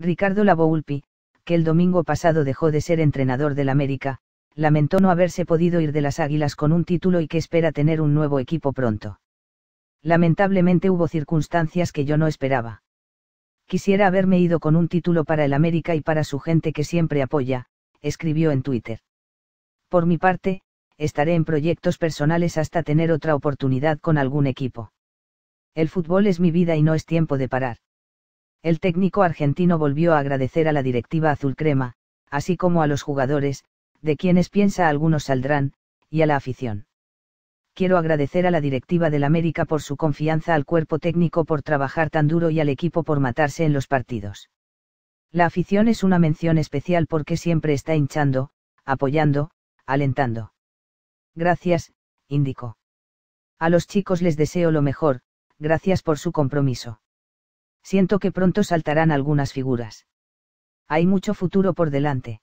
Ricardo Lavoulpi, que el domingo pasado dejó de ser entrenador del América, lamentó no haberse podido ir de las Águilas con un título y que espera tener un nuevo equipo pronto. Lamentablemente hubo circunstancias que yo no esperaba. Quisiera haberme ido con un título para el América y para su gente que siempre apoya, escribió en Twitter. Por mi parte, estaré en proyectos personales hasta tener otra oportunidad con algún equipo. El fútbol es mi vida y no es tiempo de parar. El técnico argentino volvió a agradecer a la directiva azul crema, así como a los jugadores, de quienes piensa algunos saldrán, y a la afición. Quiero agradecer a la directiva del América por su confianza, al cuerpo técnico por trabajar tan duro y al equipo por matarse en los partidos. La afición es una mención especial porque siempre está hinchando, apoyando, alentando. Gracias, indicó. A los chicos les deseo lo mejor, gracias por su compromiso. Siento que pronto saltarán algunas figuras. Hay mucho futuro por delante.